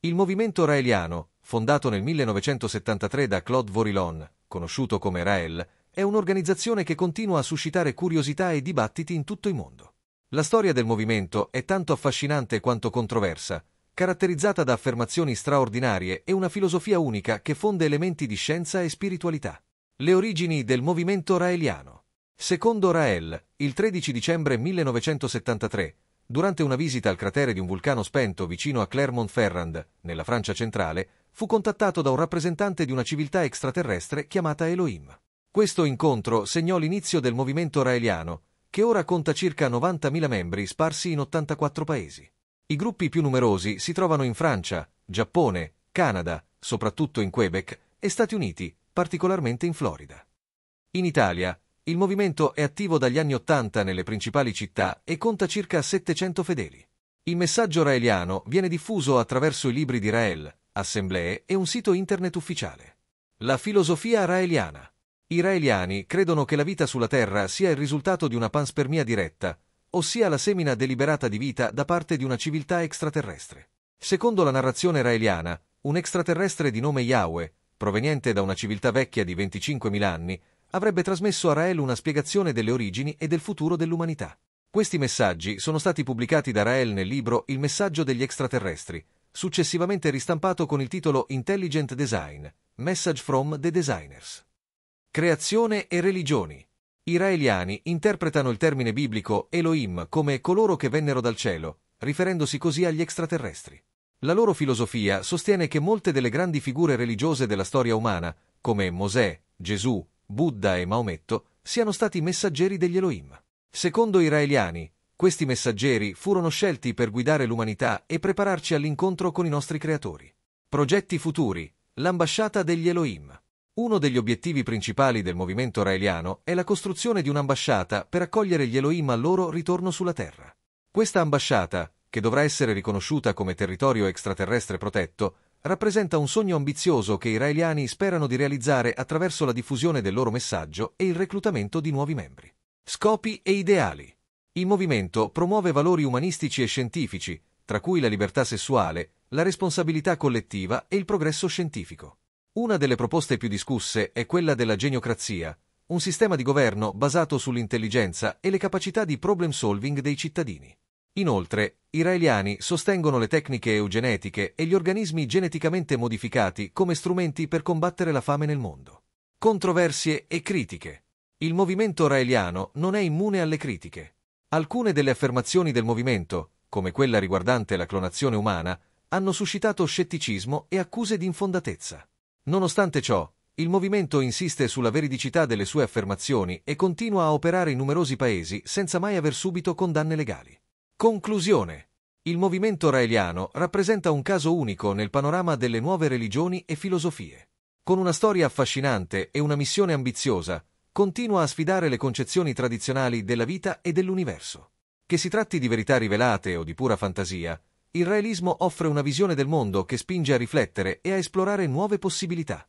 Il movimento raeliano, fondato nel 1973 da Claude Vorilon, conosciuto come Rael, è un'organizzazione che continua a suscitare curiosità e dibattiti in tutto il mondo. La storia del movimento è tanto affascinante quanto controversa, caratterizzata da affermazioni straordinarie e una filosofia unica che fonde elementi di scienza e spiritualità. Le origini del movimento raeliano. Secondo Rael, il 13 dicembre 1973, Durante una visita al cratere di un vulcano spento vicino a Clermont-Ferrand, nella Francia centrale, fu contattato da un rappresentante di una civiltà extraterrestre chiamata Elohim. Questo incontro segnò l'inizio del movimento raeliano, che ora conta circa 90.000 membri sparsi in 84 paesi. I gruppi più numerosi si trovano in Francia, Giappone, Canada, soprattutto in Quebec, e Stati Uniti, particolarmente in Florida. In Italia, il movimento è attivo dagli anni Ottanta nelle principali città e conta circa 700 fedeli. Il messaggio raeliano viene diffuso attraverso i libri di Rael, assemblee e un sito internet ufficiale. La filosofia raeliana. I raeliani credono che la vita sulla Terra sia il risultato di una panspermia diretta, ossia la semina deliberata di vita da parte di una civiltà extraterrestre. Secondo la narrazione raeliana, un extraterrestre di nome Yahweh, proveniente da una civiltà vecchia di 25.000 anni, avrebbe trasmesso a Rael una spiegazione delle origini e del futuro dell'umanità. Questi messaggi sono stati pubblicati da Rael nel libro Il messaggio degli extraterrestri, successivamente ristampato con il titolo Intelligent Design, Message from the Designers. Creazione e religioni. I raeliani interpretano il termine biblico Elohim come coloro che vennero dal cielo, riferendosi così agli extraterrestri. La loro filosofia sostiene che molte delle grandi figure religiose della storia umana, come Mosè, Gesù, Buddha e Maometto siano stati messaggeri degli Elohim. Secondo i raeliani, questi messaggeri furono scelti per guidare l'umanità e prepararci all'incontro con i nostri creatori. Progetti futuri, l'ambasciata degli Elohim. Uno degli obiettivi principali del movimento raeliano è la costruzione di un'ambasciata per accogliere gli Elohim al loro ritorno sulla Terra. Questa ambasciata, che dovrà essere riconosciuta come territorio extraterrestre protetto, rappresenta un sogno ambizioso che i raeliani sperano di realizzare attraverso la diffusione del loro messaggio e il reclutamento di nuovi membri. Scopi e ideali. Il movimento promuove valori umanistici e scientifici, tra cui la libertà sessuale, la responsabilità collettiva e il progresso scientifico. Una delle proposte più discusse è quella della geniocrazia, un sistema di governo basato sull'intelligenza e le capacità di problem solving dei cittadini. Inoltre, i sostengono le tecniche eugenetiche e gli organismi geneticamente modificati come strumenti per combattere la fame nel mondo. Controversie e critiche. Il movimento israeliano non è immune alle critiche. Alcune delle affermazioni del movimento, come quella riguardante la clonazione umana, hanno suscitato scetticismo e accuse di infondatezza. Nonostante ciò, il movimento insiste sulla veridicità delle sue affermazioni e continua a operare in numerosi paesi senza mai aver subito condanne legali. Conclusione. Il movimento raeliano rappresenta un caso unico nel panorama delle nuove religioni e filosofie. Con una storia affascinante e una missione ambiziosa, continua a sfidare le concezioni tradizionali della vita e dell'universo. Che si tratti di verità rivelate o di pura fantasia, il realismo offre una visione del mondo che spinge a riflettere e a esplorare nuove possibilità.